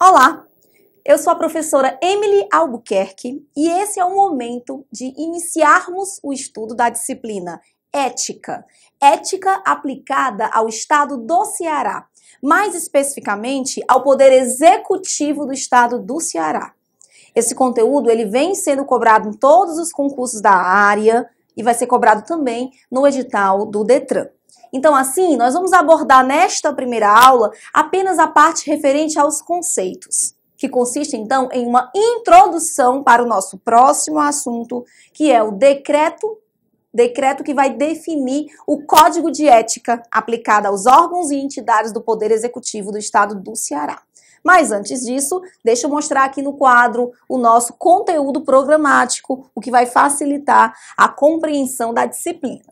Olá, eu sou a professora Emily Albuquerque e esse é o momento de iniciarmos o estudo da disciplina Ética, ética aplicada ao estado do Ceará, mais especificamente ao poder executivo do estado do Ceará. Esse conteúdo ele vem sendo cobrado em todos os concursos da área e vai ser cobrado também no edital do Detran. Então, assim, nós vamos abordar nesta primeira aula apenas a parte referente aos conceitos, que consiste então em uma introdução para o nosso próximo assunto, que é o decreto decreto que vai definir o código de ética aplicado aos órgãos e entidades do Poder Executivo do Estado do Ceará. Mas antes disso, deixa eu mostrar aqui no quadro o nosso conteúdo programático, o que vai facilitar a compreensão da disciplina.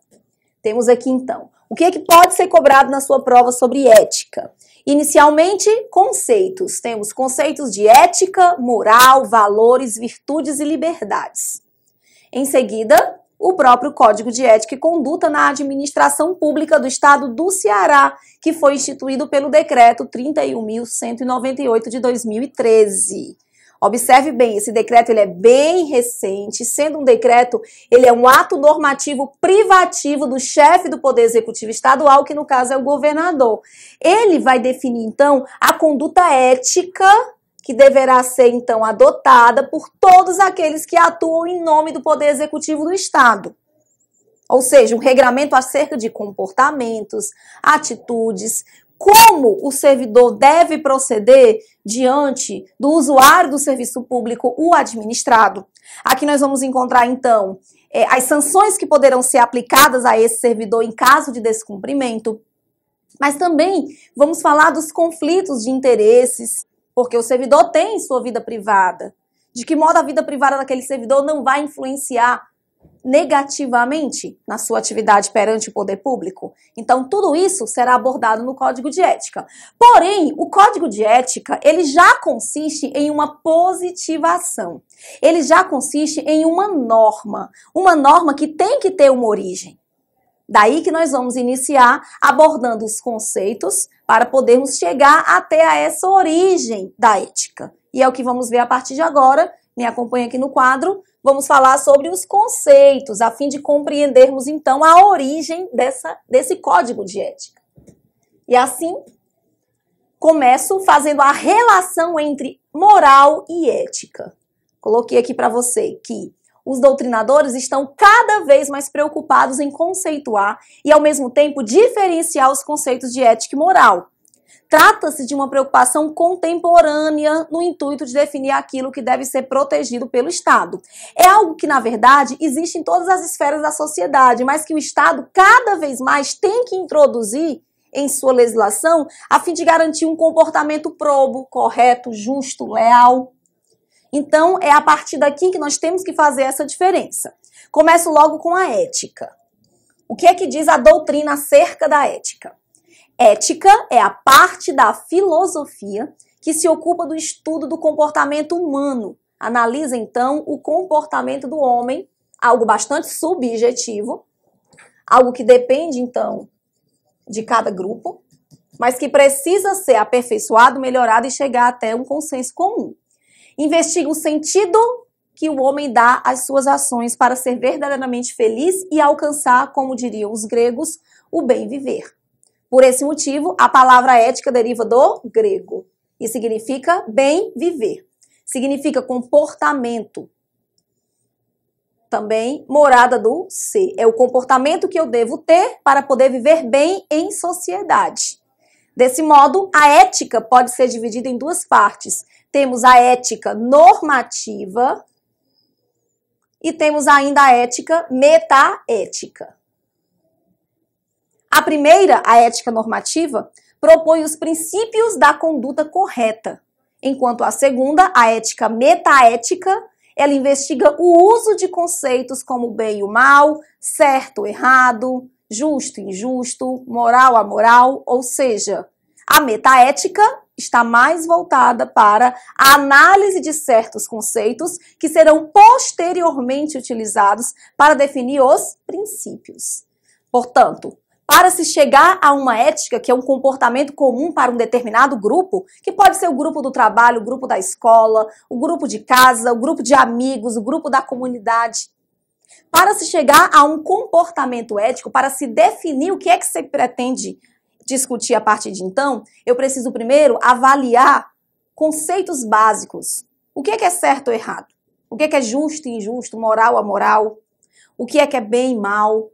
Temos aqui então o que, é que pode ser cobrado na sua prova sobre ética? Inicialmente, conceitos. Temos conceitos de ética, moral, valores, virtudes e liberdades. Em seguida, o próprio Código de Ética e Conduta na Administração Pública do Estado do Ceará, que foi instituído pelo Decreto 31.198 de 2013. Observe bem, esse decreto ele é bem recente, sendo um decreto, ele é um ato normativo privativo do chefe do Poder Executivo Estadual, que no caso é o governador. Ele vai definir então a conduta ética que deverá ser então adotada por todos aqueles que atuam em nome do Poder Executivo do Estado. Ou seja, um regramento acerca de comportamentos, atitudes, como o servidor deve proceder diante do usuário do serviço público, o administrado. Aqui nós vamos encontrar, então, é, as sanções que poderão ser aplicadas a esse servidor em caso de descumprimento. Mas também vamos falar dos conflitos de interesses, porque o servidor tem sua vida privada. De que modo a vida privada daquele servidor não vai influenciar negativamente na sua atividade perante o poder público? Então, tudo isso será abordado no Código de Ética. Porém, o Código de Ética, ele já consiste em uma positivação. Ele já consiste em uma norma, uma norma que tem que ter uma origem. Daí que nós vamos iniciar abordando os conceitos para podermos chegar até a essa origem da ética. E é o que vamos ver a partir de agora. Me acompanha aqui no quadro vamos falar sobre os conceitos, a fim de compreendermos então a origem dessa, desse código de ética. E assim, começo fazendo a relação entre moral e ética. Coloquei aqui para você que os doutrinadores estão cada vez mais preocupados em conceituar e, ao mesmo tempo, diferenciar os conceitos de ética e moral. Trata-se de uma preocupação contemporânea no intuito de definir aquilo que deve ser protegido pelo Estado. É algo que, na verdade, existe em todas as esferas da sociedade, mas que o Estado cada vez mais tem que introduzir em sua legislação a fim de garantir um comportamento probo, correto, justo, leal. Então, é a partir daqui que nós temos que fazer essa diferença. Começo logo com a ética. O que é que diz a doutrina acerca da ética? Ética é a parte da filosofia que se ocupa do estudo do comportamento humano. Analisa então o comportamento do homem, algo bastante subjetivo, algo que depende então de cada grupo, mas que precisa ser aperfeiçoado, melhorado e chegar até um consenso comum. Investiga o sentido que o homem dá às suas ações para ser verdadeiramente feliz e alcançar, como diriam os gregos, o bem viver. Por esse motivo, a palavra ética deriva do grego e significa bem viver. Significa comportamento. Também morada do ser. É o comportamento que eu devo ter para poder viver bem em sociedade. Desse modo, a ética pode ser dividida em duas partes. Temos a ética normativa e temos ainda a ética metaética. A primeira, a ética normativa, propõe os princípios da conduta correta, enquanto a segunda, a ética metaética, ela investiga o uso de conceitos como bem e o mal, certo, errado, justo, e injusto, moral, moral, ou seja, a metaética está mais voltada para a análise de certos conceitos que serão posteriormente utilizados para definir os princípios. Portanto, para se chegar a uma ética que é um comportamento comum para um determinado grupo, que pode ser o grupo do trabalho, o grupo da escola, o grupo de casa, o grupo de amigos, o grupo da comunidade. Para se chegar a um comportamento ético, para se definir o que é que se pretende discutir a partir de então, eu preciso primeiro avaliar conceitos básicos. O que é que é certo ou errado? O que é que é justo e injusto, moral a moral? O que é que é bem e mal?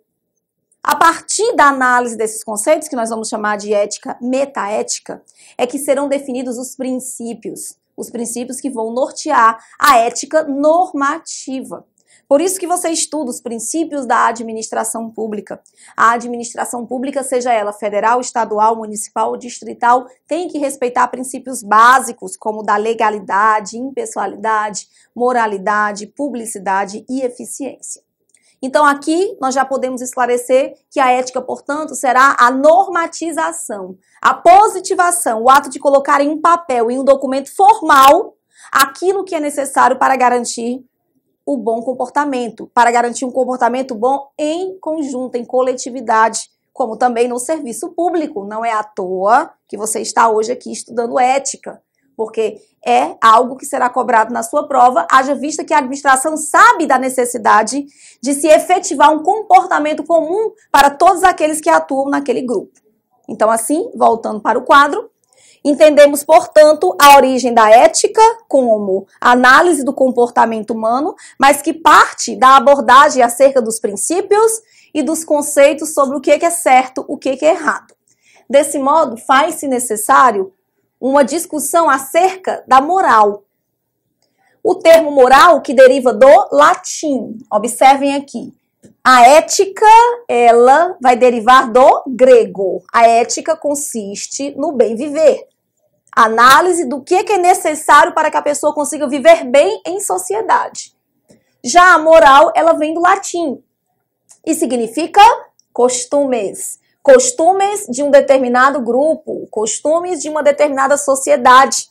A partir da análise desses conceitos, que nós vamos chamar de ética metaética, é que serão definidos os princípios, os princípios que vão nortear a ética normativa. Por isso que você estuda os princípios da administração pública. A administração pública, seja ela federal, estadual, municipal ou distrital, tem que respeitar princípios básicos como da legalidade, impessoalidade, moralidade, publicidade e eficiência. Então, aqui nós já podemos esclarecer que a ética, portanto, será a normatização, a positivação, o ato de colocar em um papel, em um documento formal, aquilo que é necessário para garantir o bom comportamento, para garantir um comportamento bom em conjunto, em coletividade, como também no serviço público. Não é à toa que você está hoje aqui estudando ética porque é algo que será cobrado na sua prova, haja vista que a administração sabe da necessidade de se efetivar um comportamento comum para todos aqueles que atuam naquele grupo. Então, assim, voltando para o quadro, Entendemos, portanto, a origem da ética como análise do comportamento humano, mas que parte da abordagem acerca dos princípios e dos conceitos sobre o que é certo, o que é errado. Desse modo, faz-se necessário uma discussão acerca da moral. O termo moral que deriva do latim. Observem aqui. A ética, ela vai derivar do grego. A ética consiste no bem viver. Análise do é que é necessário para que a pessoa consiga viver bem em sociedade. Já a moral, ela vem do latim e significa costumes costumes de um determinado grupo, costumes de uma determinada sociedade.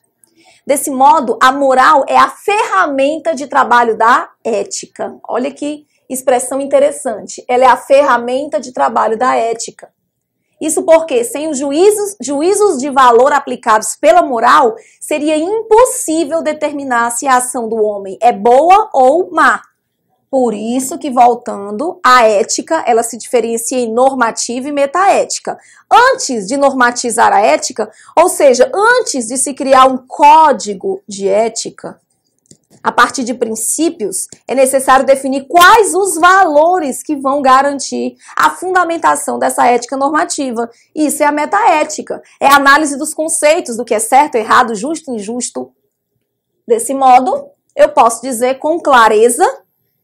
Desse modo, a moral é a ferramenta de trabalho da ética. Olha que expressão interessante. Ela é a ferramenta de trabalho da ética. Isso porque, sem os juízos, juízos de valor aplicados pela moral, seria impossível determinar se a ação do homem é boa ou má. Por isso que, voltando, a ética, ela se diferencia em normativa e metaética. Antes de normatizar a ética, ou seja, antes de se criar um código de ética, a partir de princípios, é necessário definir quais os valores que vão garantir a fundamentação dessa ética normativa. Isso é a metaética, é a análise dos conceitos do que é certo, errado, justo, injusto. Desse modo, eu posso dizer com clareza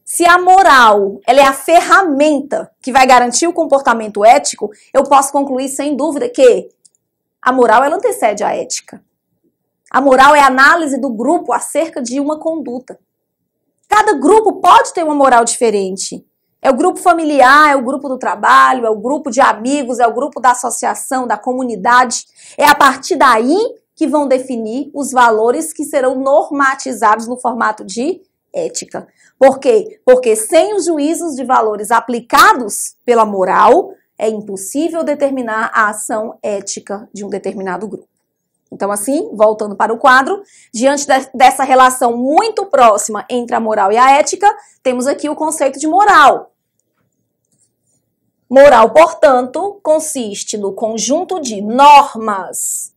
se a moral ela é a ferramenta que vai garantir o comportamento ético, eu posso concluir sem dúvida que a moral ela antecede a ética. A moral é a análise do grupo acerca de uma conduta. Cada grupo pode ter uma moral diferente. É o grupo familiar, é o grupo do trabalho, é o grupo de amigos, é o grupo da associação, da comunidade. É a partir daí que vão definir os valores que serão normatizados no formato de ética. Por quê? Porque sem os juízos de valores aplicados pela moral, é impossível determinar a ação ética de um determinado grupo. Então, assim, voltando para o quadro, diante de, dessa relação muito próxima entre a moral e a ética, temos aqui o conceito de moral. Moral, portanto, consiste no conjunto de normas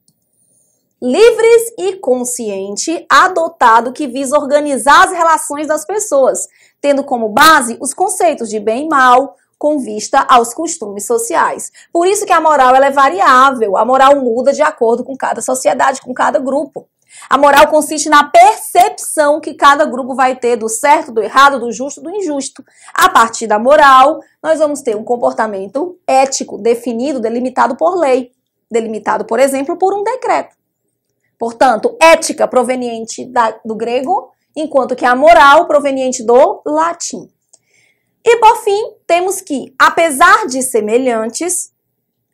livres e consciente, adotado que visa organizar as relações das pessoas, tendo como base os conceitos de bem e mal, com vista aos costumes sociais. Por isso que a moral é variável, a moral muda de acordo com cada sociedade, com cada grupo. A moral consiste na percepção que cada grupo vai ter do certo, do errado, do justo, do injusto. A partir da moral, nós vamos ter um comportamento ético definido, delimitado por lei, delimitado, por exemplo, por um decreto. Portanto, ética proveniente da, do grego, enquanto que a moral proveniente do latim. E por fim, temos que, apesar de semelhantes,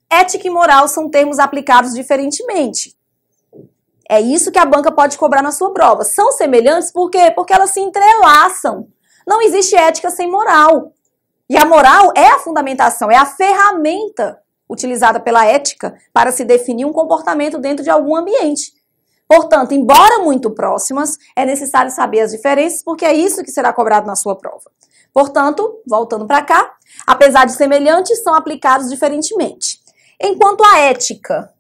ética e moral são termos aplicados diferentemente. É isso que a banca pode cobrar na sua prova. São semelhantes por quê? Porque elas se entrelaçam. Não existe ética sem moral. E a moral é a fundamentação, é a ferramenta utilizada pela ética para se definir um comportamento dentro de algum ambiente. Portanto, embora muito próximas, é necessário saber as diferenças, porque é isso que será cobrado na sua prova. Portanto, voltando para cá, apesar de semelhantes, são aplicados diferentemente. Enquanto a ética,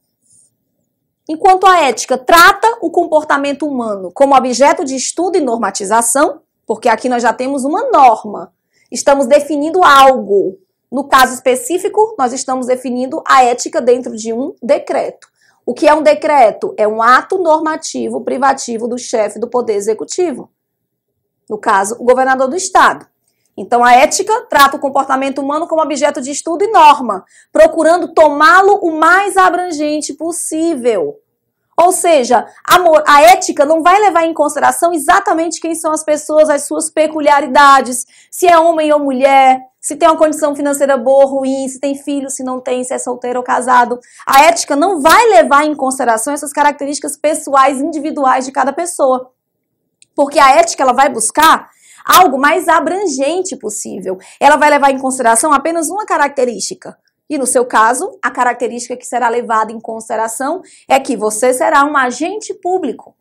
enquanto a ética trata o comportamento humano como objeto de estudo e normatização, porque aqui nós já temos uma norma, estamos definindo algo. No caso específico, nós estamos definindo a ética dentro de um decreto. O que é um decreto? É um ato normativo privativo do chefe do poder executivo. No caso, o governador do estado. Então, a ética trata o comportamento humano como objeto de estudo e norma, procurando tomá-lo o mais abrangente possível. Ou seja, a, a, ética não vai levar em consideração exatamente quem são as pessoas, as suas peculiaridades, se é homem ou mulher, se tem uma condição financeira boa ou ruim, se tem filho, se não tem, se é solteiro ou casado. A ética não vai levar em consideração essas características pessoais, individuais de cada pessoa. Porque a ética ela vai buscar algo mais abrangente possível. Ela vai levar em consideração apenas uma característica. E no seu caso, a característica que será levada em consideração é que você será um agente público.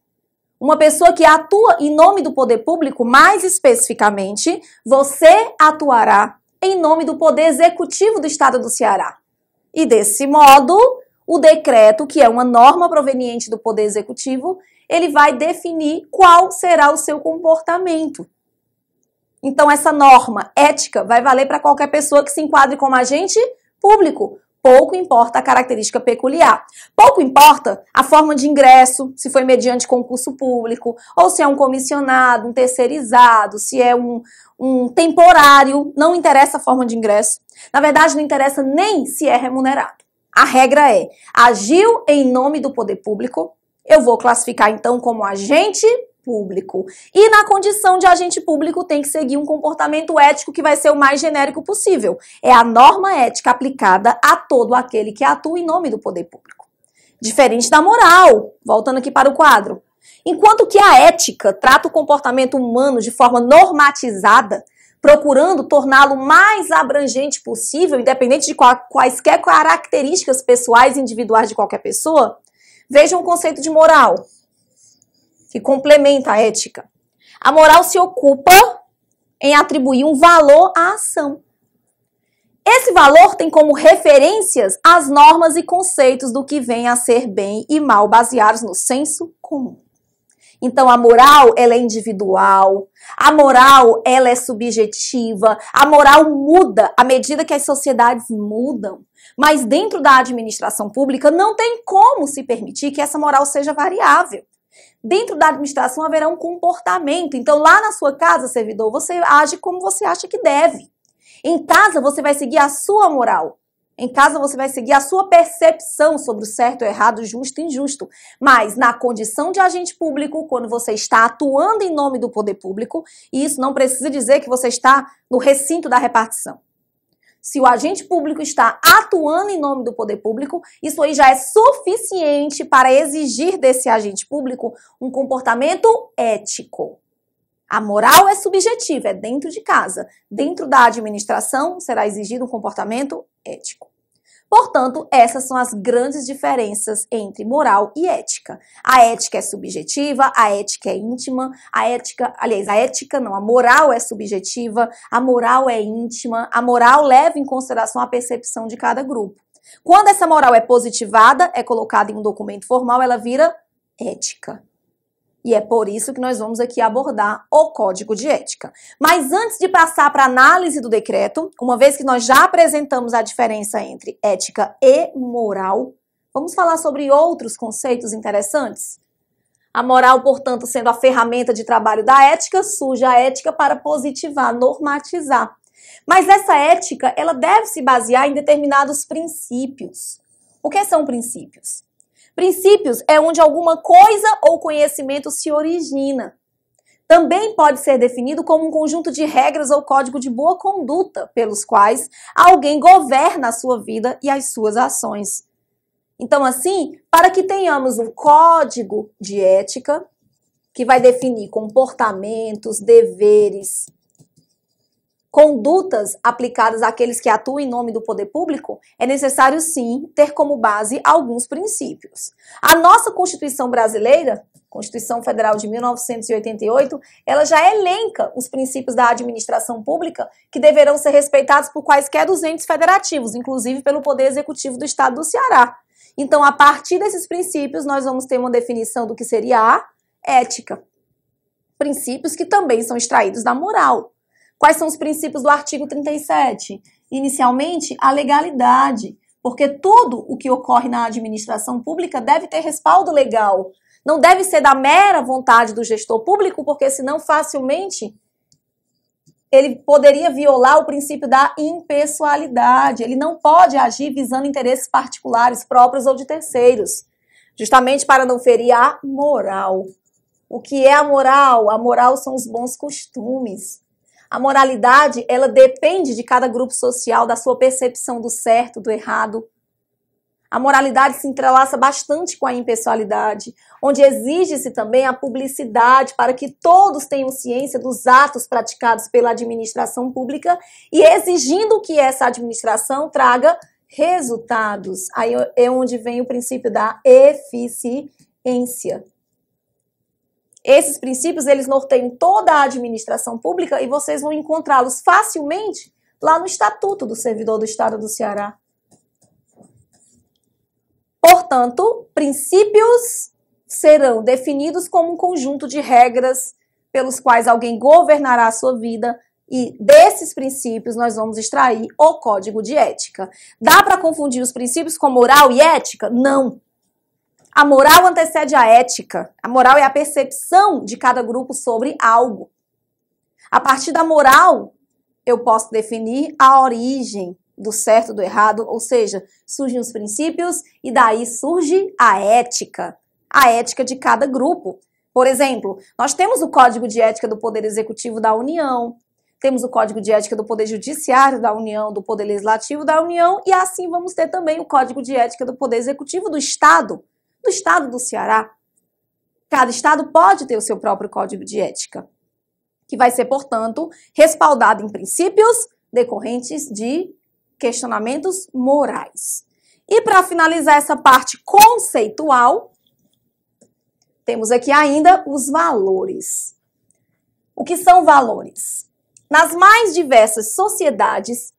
Uma pessoa que atua em nome do poder público, mais especificamente, você atuará em nome do Poder Executivo do Estado do Ceará. E desse modo, o decreto, que é uma norma proveniente do Poder Executivo, ele vai definir qual será o seu comportamento. Então, essa norma ética vai valer para qualquer pessoa que se enquadre como agente público, pouco importa a característica peculiar. Pouco importa a forma de ingresso, se foi mediante concurso público, ou se é um comissionado, um terceirizado, se é um, um temporário, não interessa a forma de ingresso. Na verdade, não interessa nem se é remunerado. A regra é: agiu em nome do poder público, eu vou classificar então como agente público. E na condição de agente público tem que seguir um comportamento ético que vai ser o mais genérico possível. É a norma ética aplicada a todo aquele que atua em nome do poder público. Diferente da moral, voltando aqui para o quadro. Enquanto que a ética trata o comportamento humano de forma normatizada, procurando torná-lo mais abrangente possível, independente de quaisquer características pessoais e individuais de qualquer pessoa, vejam o conceito de moral que complementa a ética. A moral se ocupa em atribuir um valor à ação. Esse valor tem como referências as normas e conceitos do que vem a ser bem e mal baseados no senso comum. Então a moral, ela é individual, a moral, ela é subjetiva, a moral muda à medida que as sociedades mudam. Mas dentro da administração pública não tem como se permitir que essa moral seja variável. Dentro da administração haverá um comportamento. Então, lá na sua casa, servidor, você age como você acha que deve. Em casa, você vai seguir a sua moral. Em casa, você vai seguir a sua percepção sobre o certo, o errado, justo e injusto. Mas, na condição de agente público, quando você está atuando em nome do poder público, isso não precisa dizer que você está no recinto da repartição se o agente público está atuando em nome do poder público, isso aí já é suficiente para exigir desse agente público um comportamento ético. A moral é subjetiva, é dentro de casa. Dentro da administração será exigido um comportamento ético. Portanto, essas são as grandes diferenças entre moral e ética. A ética é subjetiva, a ética é íntima, a ética, aliás, a ética não, a moral é subjetiva, a moral é íntima, a moral leva em consideração a percepção de cada grupo. Quando essa moral é positivada, é colocada em um documento formal, ela vira ética. E é por isso que nós vamos aqui abordar o Código de Ética. Mas antes de passar para a análise do decreto, uma vez que nós já apresentamos a diferença entre ética e moral, vamos falar sobre outros conceitos interessantes? A moral, portanto, sendo a ferramenta de trabalho da ética, surge a ética para positivar, normatizar. Mas essa ética, ela deve se basear em determinados princípios. O que são princípios? Princípios é onde alguma coisa ou conhecimento se origina. Também pode ser definido como um conjunto de regras ou código de boa conduta pelos quais alguém governa a sua vida e as suas ações. Então, assim, para que tenhamos um código de ética que vai definir comportamentos, deveres, condutas aplicadas àqueles que atuam em nome do poder público, é necessário sim ter como base alguns princípios. A nossa Constituição brasileira, Constituição Federal de 1988, ela já elenca os princípios da administração pública que deverão ser respeitados por quaisquer dos entes federativos, inclusive pelo Poder Executivo do Estado do Ceará. Então, a partir desses princípios, nós vamos ter uma definição do que seria a ética. Princípios que também são extraídos da moral. Quais são os princípios do artigo 37? Inicialmente, a legalidade, porque tudo o que ocorre na administração pública deve ter respaldo legal. Não deve ser da mera vontade do gestor público, porque senão facilmente ele poderia violar o princípio da impessoalidade. Ele não pode agir visando interesses particulares próprios ou de terceiros, justamente para não ferir a moral. O que é a moral? A moral são os bons costumes. A moralidade, ela depende de cada grupo social, da sua percepção do certo, do errado. A moralidade se entrelaça bastante com a impessoalidade, onde exige-se também a publicidade para que todos tenham ciência dos atos praticados pela administração pública e exigindo que essa administração traga resultados. Aí é onde vem o princípio da eficiência. Esses princípios, eles norteiam toda a administração pública e vocês vão encontrá-los facilmente lá no Estatuto do Servidor do Estado do Ceará. Portanto, princípios serão definidos como um conjunto de regras pelos quais alguém governará a sua vida, e desses princípios nós vamos extrair o código de ética. Dá para confundir os princípios com moral e ética? Não. A moral antecede a ética. A moral é a percepção de cada grupo sobre algo. A partir da moral, eu posso definir a origem do certo, do errado, ou seja, surgem os princípios e daí surge a ética. A ética de cada grupo. Por exemplo, nós temos o Código de Ética do Poder Executivo da União, temos o Código de Ética do Poder Judiciário da União, do Poder Legislativo da União, e assim vamos ter também o Código de Ética do Poder Executivo do Estado. No estado do Ceará, cada estado pode ter o seu próprio código de ética, que vai ser, portanto, respaldado em princípios decorrentes de questionamentos morais. E para finalizar essa parte conceitual, temos aqui ainda os valores. O que são valores? Nas mais diversas sociedades,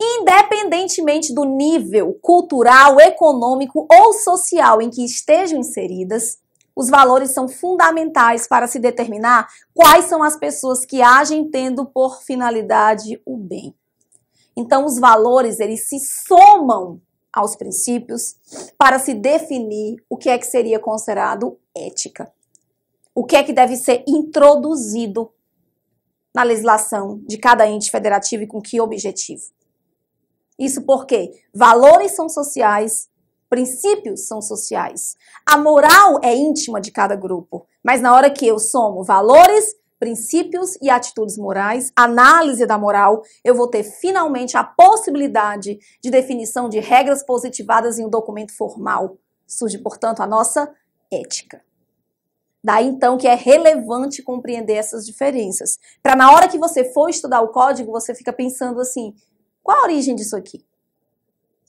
independentemente do nível cultural, econômico ou social em que estejam inseridas, os valores são fundamentais para se determinar quais são as pessoas que agem tendo por finalidade o bem. Então, os valores eles se somam aos princípios para se definir o que é que seria considerado ética. O que é que deve ser introduzido na legislação de cada ente federativo e com que objetivo. Isso porque valores são sociais, princípios são sociais. A moral é íntima de cada grupo, mas na hora que eu somo valores, princípios e atitudes morais, análise da moral, eu vou ter finalmente a possibilidade de definição de regras positivadas em um documento formal. Surge, portanto, a nossa ética. Daí então que é relevante compreender essas diferenças. Para na hora que você for estudar o código, você fica pensando assim: qual a origem disso aqui?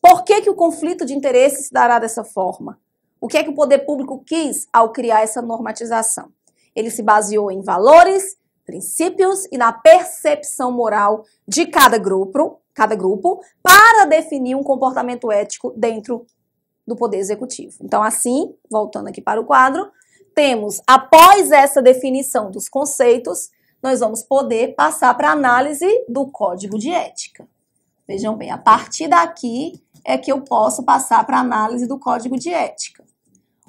Por que, que o conflito de interesse se dará dessa forma? O que é que o poder público quis ao criar essa normatização? Ele se baseou em valores, princípios e na percepção moral de cada grupo, cada grupo, para definir um comportamento ético dentro do poder executivo. Então, assim, voltando aqui para o quadro, temos após essa definição dos conceitos, nós vamos poder passar para a análise do código de ética. Vejam bem, a partir daqui é que eu posso passar para a análise do código de ética.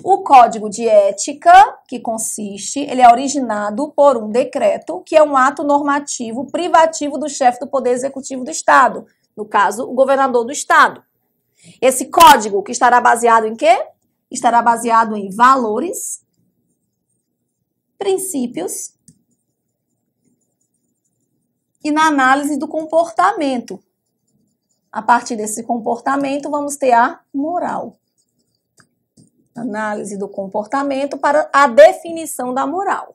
O código de ética, que consiste, ele é originado por um decreto, que é um ato normativo privativo do chefe do Poder Executivo do Estado, no caso, o governador do Estado. Esse código que estará baseado em quê? Estará baseado em valores, princípios e na análise do comportamento, a partir desse comportamento, vamos ter a moral. Análise do comportamento para a definição da moral.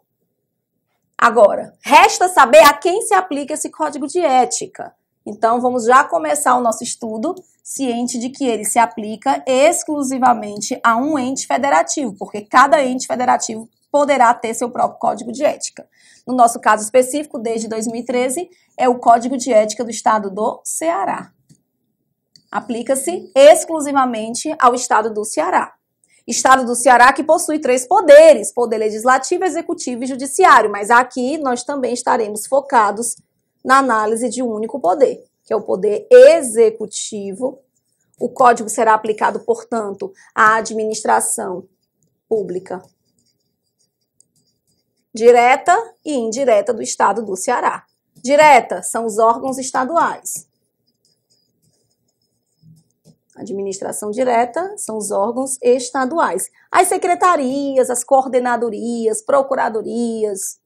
Agora, resta saber a quem se aplica esse código de ética. Então, vamos já começar o nosso estudo, ciente de que ele se aplica exclusivamente a um ente federativo, porque cada ente federativo poderá ter seu próprio código de ética. No nosso caso específico, desde 2013, é o Código de Ética do Estado do Ceará aplica-se exclusivamente ao Estado do Ceará. Estado do Ceará que possui três poderes: poder legislativo, executivo e judiciário. Mas aqui nós também estaremos focados na análise de um único poder, que é o poder executivo. O código será aplicado, portanto, à administração pública direta e indireta do Estado do Ceará. Direta são os órgãos estaduais. Administração direta são os órgãos estaduais. As secretarias, as coordenadorias, procuradorias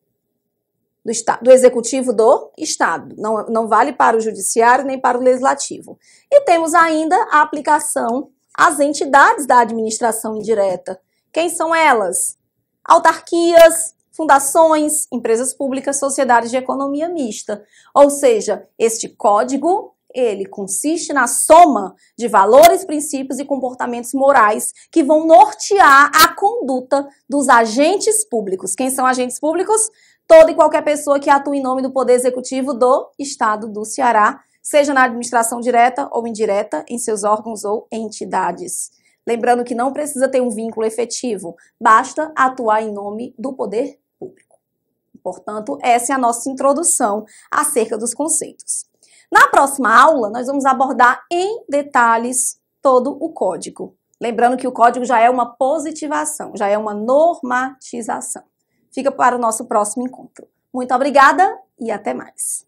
do, do executivo do Estado. Não, não vale para o judiciário nem para o legislativo. E temos ainda a aplicação às entidades da administração indireta. Quem são elas? Autarquias, fundações, empresas públicas, sociedades de economia mista. Ou seja, este código ele consiste na soma de valores, princípios e comportamentos morais que vão nortear a conduta dos agentes públicos. Quem são agentes públicos? Toda e qualquer pessoa que atua em nome do Poder Executivo do Estado do Ceará, seja na administração direta ou indireta, em seus órgãos ou entidades. Lembrando que não precisa ter um vínculo efetivo, basta atuar em nome do poder público. Portanto, essa é a nossa introdução acerca dos conceitos. Na próxima aula, nós vamos abordar em detalhes todo o código. Lembrando que o código já é uma positivação, já é uma normatização. Fica para o nosso próximo encontro. Muito obrigada e até mais.